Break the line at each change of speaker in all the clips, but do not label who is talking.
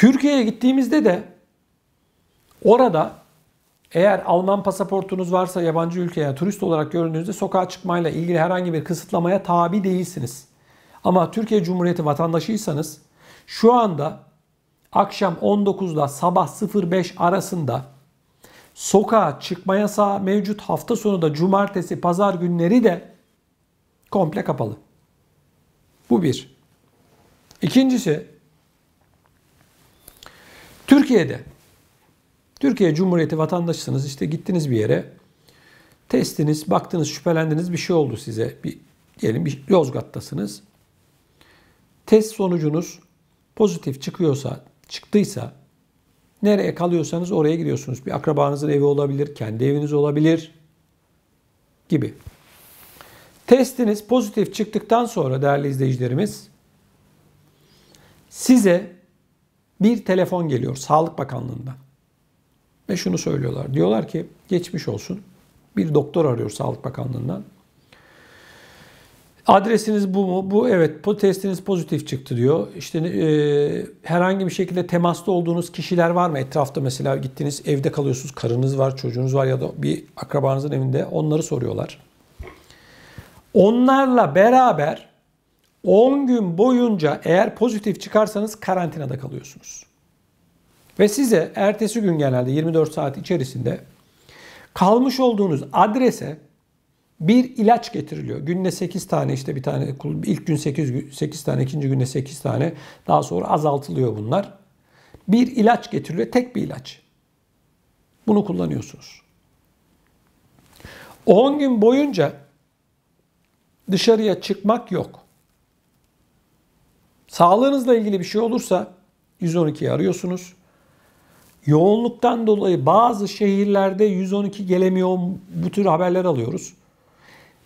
Türkiye'ye gittiğimizde de orada eğer Alman pasaportunuz varsa yabancı ülkeye turist olarak göründüğünüzde sokağa çıkmayla ilgili herhangi bir kısıtlamaya tabi değilsiniz. Ama Türkiye Cumhuriyeti vatandaşıysanız şu anda akşam 19'da sabah 05 arasında sokağa çıkma yasağı mevcut hafta sonu da cumartesi pazar günleri de komple kapalı. Bu bir. İkincisi Türkiye'de Türkiye Cumhuriyeti vatandaşısınız. İşte gittiniz bir yere. Testiniz, baktınız, şüphelendiniz bir şey oldu size. Bir, diyelim bir Yozgat'tasınız. Test sonucunuz pozitif çıkıyorsa, çıktıysa nereye kalıyorsanız oraya gidiyorsunuz. Bir akrabanızın evi olabilir, kendi eviniz olabilir gibi. Testiniz pozitif çıktıktan sonra değerli izleyicilerimiz size bir telefon geliyor Sağlık Bakanlığı'ndan. Ve şunu söylüyorlar. Diyorlar ki geçmiş olsun. Bir doktor arıyor Sağlık Bakanlığı'ndan. Adresiniz bu mu? Bu evet. Bu testiniz pozitif çıktı diyor. İşte e, herhangi bir şekilde temasta olduğunuz kişiler var mı? Etrafta mesela gittiniz evde kalıyorsunuz. Karınız var, çocuğunuz var ya da bir akrabanızın evinde. Onları soruyorlar. Onlarla beraber 10 gün boyunca eğer pozitif çıkarsanız karantinada kalıyorsunuz. Ve size ertesi gün genelde 24 saat içerisinde kalmış olduğunuz adrese bir ilaç getiriliyor. Günde 8 tane işte bir tane ilk gün 8 8 tane, ikinci günde 8 tane. Daha sonra azaltılıyor bunlar. Bir ilaç getiriliyor, tek bir ilaç. Bunu kullanıyorsunuz. 10 gün boyunca dışarıya çıkmak yok. Sağlığınızla ilgili bir şey olursa 112'yi arıyorsunuz. Yoğunluktan dolayı bazı şehirlerde 112 gelemiyor bu tür haberler alıyoruz.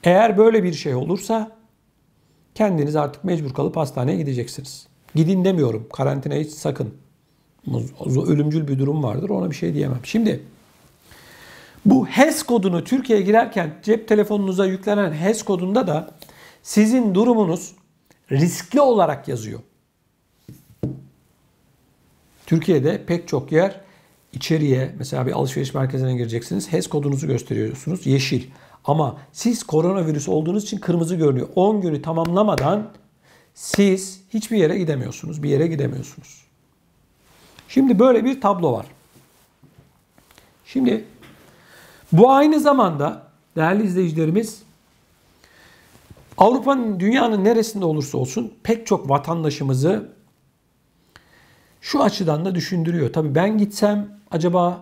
Eğer böyle bir şey olursa kendiniz artık mecbur kalıp hastaneye gideceksiniz. Gidin demiyorum. hiç sakın. Ölümcül bir durum vardır. Ona bir şey diyemem. Şimdi bu HES kodunu Türkiye'ye girerken cep telefonunuza yüklenen HES kodunda da sizin durumunuz riskli olarak yazıyor. Türkiye'de pek çok yer içeriye mesela bir alışveriş merkezine gireceksiniz. HES kodunuzu gösteriyorsunuz yeşil. Ama siz koronavirüs olduğunuz için kırmızı görünüyor. 10 günü tamamlamadan siz hiçbir yere gidemiyorsunuz. Bir yere gidemiyorsunuz. Şimdi böyle bir tablo var. Şimdi bu aynı zamanda değerli izleyicilerimiz Avrupa'nın dünyanın neresinde olursa olsun pek çok vatandaşımızı şu açıdan da düşündürüyor. Tabii ben gitsem acaba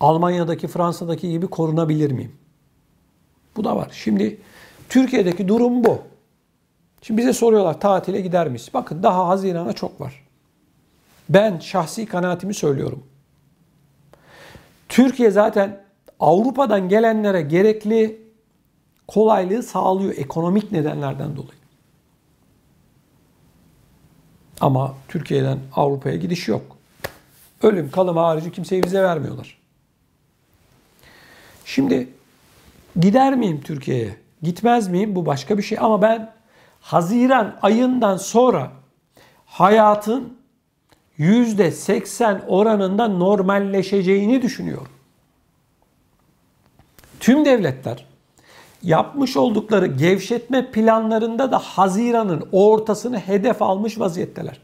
Almanya'daki, Fransa'daki gibi korunabilir miyim? Bu da var. Şimdi Türkiye'deki durum bu. Şimdi bize soruyorlar tatile gider miyiz? Bakın daha Haziran'a çok var. Ben şahsi kanaatimi söylüyorum. Türkiye zaten Avrupa'dan gelenlere gerekli kolaylığı sağlıyor ekonomik nedenlerden dolayı. Ama Türkiye'den Avrupa'ya gidiş yok. Ölüm kalım harici kimseye vize vermiyorlar. Şimdi gider miyim Türkiye'ye? Gitmez miyim? Bu başka bir şey ama ben Haziran ayından sonra hayatın %80 oranında normalleşeceğini düşünüyorum. Tüm devletler yapmış oldukları gevşetme planlarında da Haziran'ın ortasını hedef almış vaziyetteler.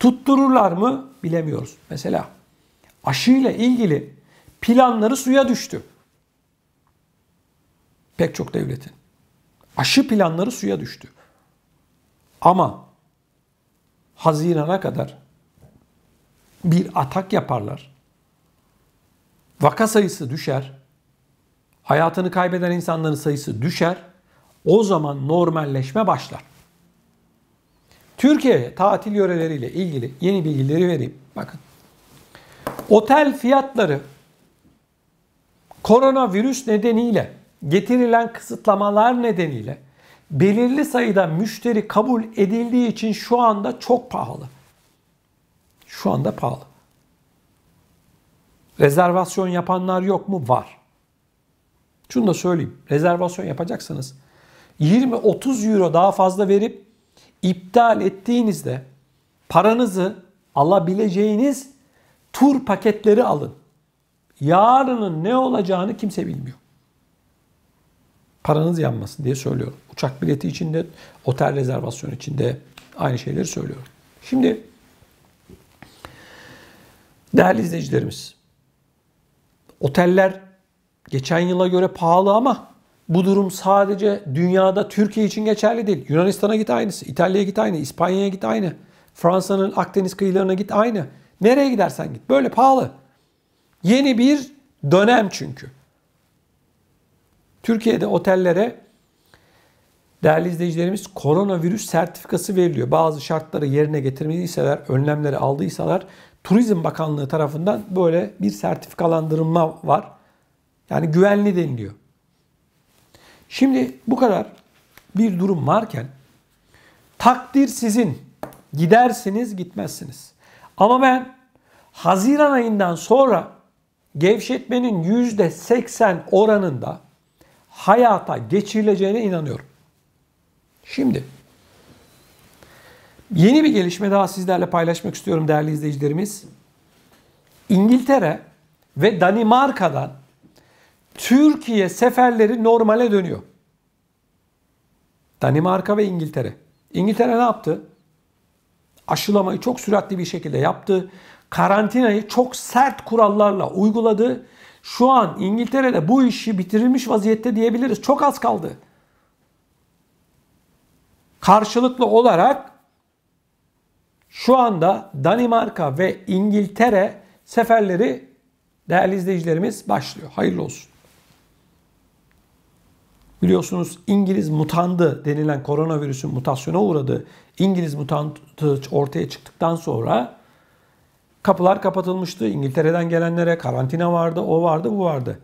Tuttururlar mı bilemiyoruz. Mesela aşıyla ilgili planları suya düştü. Pek çok devletin. Aşı planları suya düştü. Ama Haziran'a kadar bir atak yaparlar. Vaka sayısı düşer hayatını kaybeden insanların sayısı düşer. O zaman normalleşme başlar. Türkiye tatil yöreleriyle ilgili yeni bilgileri vereyim. Bakın. Otel fiyatları koronavirüs nedeniyle getirilen kısıtlamalar nedeniyle belirli sayıda müşteri kabul edildiği için şu anda çok pahalı. Şu anda pahalı. Rezervasyon yapanlar yok mu? Var. Şunu da söyleyeyim. Rezervasyon yapacaksanız 20-30 euro daha fazla verip iptal ettiğinizde paranızı alabileceğiniz tur paketleri alın. Yarının ne olacağını kimse bilmiyor. Paranız yanmasın diye söylüyorum. Uçak bileti içinde, otel rezervasyonu içinde aynı şeyleri söylüyorum. Şimdi
değerli izleyicilerimiz,
oteller Geçen yıla göre pahalı ama bu durum sadece dünyada Türkiye için geçerli değil. Yunanistan'a git aynısı, İtalya'ya git aynı, İspanya'ya git aynı, Fransa'nın Akdeniz kıyılarına git aynı. Nereye gidersen git böyle pahalı. Yeni bir dönem çünkü. Türkiye'de otellere değerli izleyicilerimiz koronavirüs sertifikası veriliyor. Bazı şartları yerine getirmediyseler, önlemleri aldıysalar Turizm Bakanlığı tarafından böyle bir sertifikalandırma var. Yani güvenli deniliyor. Şimdi bu kadar bir durum varken takdir sizin. Gidersiniz gitmezsiniz. Ama ben Haziran ayından sonra gevşetmenin yüzde %80 oranında hayata geçirileceğine inanıyorum. Şimdi yeni bir gelişme daha sizlerle paylaşmak istiyorum değerli izleyicilerimiz. İngiltere ve Danimarka'dan Türkiye seferleri normale dönüyor. Danimarka ve İngiltere. İngiltere ne yaptı? Aşılamayı çok süratli bir şekilde yaptı. Karantinayı çok sert kurallarla uyguladı. Şu an İngiltere'de bu işi bitirilmiş vaziyette diyebiliriz. Çok az kaldı. Karşılıklı olarak şu anda Danimarka ve İngiltere seferleri değerli izleyicilerimiz başlıyor. Hayırlı olsun. Biliyorsunuz İngiliz mutandı denilen koronavirüsün mutasyona uğradı. İngiliz mutantı ortaya çıktıktan sonra kapılar kapatılmıştı. İngiltere'den gelenlere karantina vardı, o vardı, bu vardı.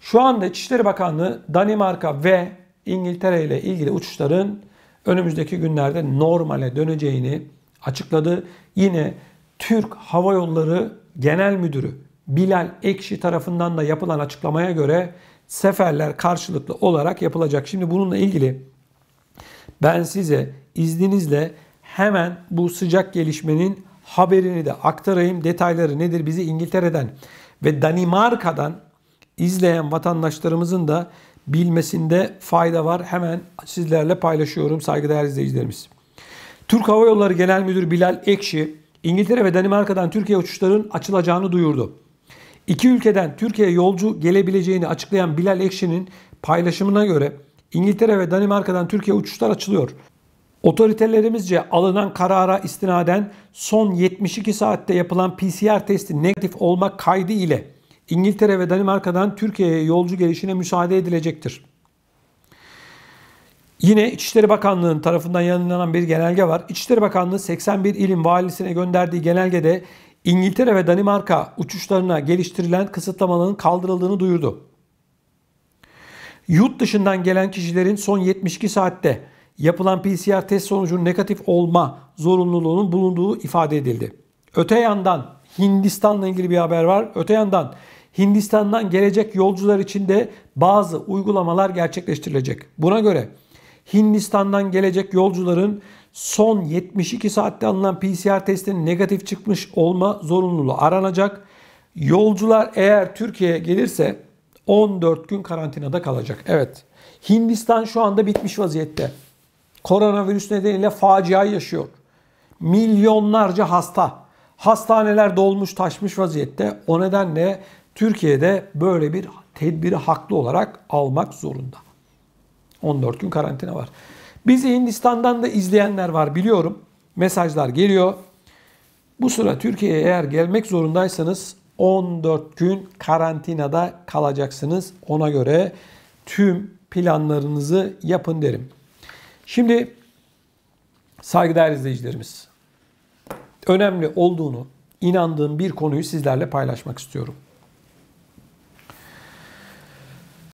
Şu anda İçişleri Bakanlığı Danimarka ve İngiltere ile ilgili uçuşların önümüzdeki günlerde normale döneceğini açıkladı. Yine Türk Hava Yolları Genel Müdürü Bilal Ekşi tarafından da yapılan açıklamaya göre seferler karşılıklı olarak yapılacak. Şimdi bununla ilgili ben size izninizle hemen bu sıcak gelişmenin haberini de aktarayım. Detayları nedir? Bizi İngiltere'den ve Danimarka'dan izleyen vatandaşlarımızın da bilmesinde fayda var. Hemen sizlerle paylaşıyorum saygıdeğer izleyicilerimiz. Türk Hava Yolları Genel Müdürü Bilal Ekşi, İngiltere ve Danimarka'dan Türkiye uçuşlarının açılacağını duyurdu. İki ülkeden Türkiye'ye yolcu gelebileceğini açıklayan Bilal Ekşi'nin paylaşımına göre İngiltere ve Danimarka'dan Türkiye uçuşlar açılıyor. Otoritelerimizce alınan karara istinaden son 72 saatte yapılan PCR testi negatif olmak kaydı ile İngiltere ve Danimarka'dan Türkiye'ye yolcu gelişine müsaade edilecektir. Yine İçişleri Bakanlığı'nın tarafından yayınlanan bir genelge var. İçişleri Bakanlığı 81 ilin valisine gönderdiği genelgede İngiltere ve Danimarka uçuşlarına geliştirilen kısıtlamaların kaldırıldığını duyurdu. Yurt dışından gelen kişilerin son 72 saatte yapılan PCR test sonucunun negatif olma zorunluluğunun bulunduğu ifade edildi. Öte yandan Hindistan'la ilgili bir haber var. Öte yandan Hindistan'dan gelecek yolcular için de bazı uygulamalar gerçekleştirilecek. Buna göre Hindistan'dan gelecek yolcuların son 72 saatte alınan PCR testinin negatif çıkmış olma zorunluluğu aranacak. Yolcular eğer Türkiye'ye gelirse 14 gün karantinada kalacak. Evet. Hindistan şu anda bitmiş vaziyette. Koronavirüs nedeniyle facia yaşıyor. Milyonlarca hasta. Hastaneler dolmuş taşmış vaziyette. O nedenle Türkiye'de böyle bir tedbiri haklı olarak almak zorunda. 14 gün karantina var. Bizi Hindistan'dan da izleyenler var biliyorum. Mesajlar geliyor. Bu sıra Türkiye'ye eğer gelmek zorundaysanız 14 gün karantinada kalacaksınız. Ona göre tüm planlarınızı yapın derim. Şimdi saygıdeğer izleyicilerimiz önemli olduğunu inandığım bir konuyu sizlerle paylaşmak istiyorum.